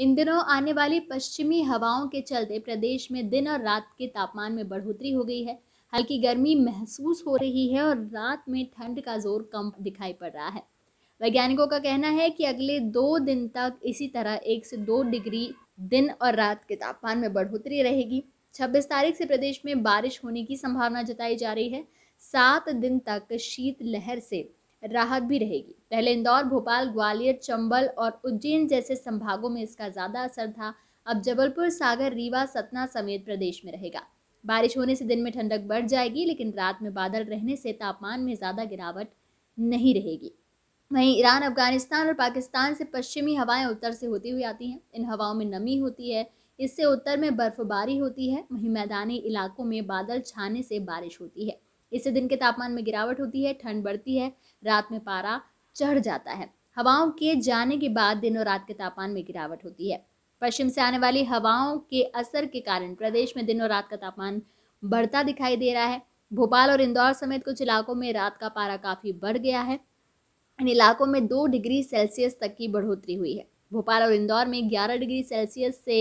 इन दिनों आने वाली पश्चिमी हवाओं के चलते प्रदेश में दिन और रात के तापमान में बढ़ोतरी हो गई है हल्की गर्मी महसूस हो रही है और रात में ठंड का जोर कम दिखाई पड़ रहा है वैज्ञानिकों का कहना है कि अगले दो दिन तक इसी तरह एक से दो डिग्री दिन और रात के तापमान में बढ़ोतरी रहेगी 26 तारीख से प्रदेश में बारिश होने की संभावना जताई जा रही है सात दिन तक शीतलहर से राहत भी रहेगी पहले इंदौर भोपाल ग्वालियर चंबल और उज्जैन जैसे संभागों में इसका ज़्यादा असर था अब जबलपुर सागर रीवा सतना समेत प्रदेश में रहेगा बारिश होने से दिन में ठंडक बढ़ जाएगी लेकिन रात में बादल रहने से तापमान में ज़्यादा गिरावट नहीं रहेगी वहीं ईरान अफगानिस्तान और पाकिस्तान से पश्चिमी हवाएं उत्तर से होती हुई आती हैं इन हवाओं में नमी होती है इससे उत्तर में बर्फबारी होती है वहीं मैदानी इलाकों में बादल छाने से बारिश होती है इससे दिन के तापमान में गिरावट होती है ठंड बढ़ती है रात में पारा चढ़ जाता है हवाओं के जाने के बाद दिन और रात के तापमान में गिरावट होती है पश्चिम से आने वाली हवाओं के असर के कारण प्रदेश में दिन और रात का तापमान बढ़ता दिखाई दे रहा है भोपाल और इंदौर समेत कुछ इलाकों में रात का पारा काफ़ी बढ़ गया है इन इलाकों में दो डिग्री सेल्सियस तक की बढ़ोतरी हुई है भोपाल और इंदौर में ग्यारह डिग्री सेल्सियस से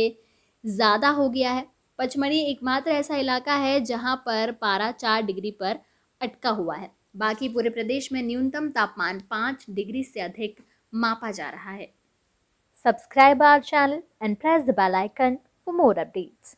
ज़्यादा हो गया है पचमढ़ी एकमात्र ऐसा इलाका है जहां पर पारा चार डिग्री पर अटका हुआ है बाकी पूरे प्रदेश में न्यूनतम तापमान पाँच डिग्री से अधिक मापा जा रहा है subscribe our channel and press the bell icon for more updates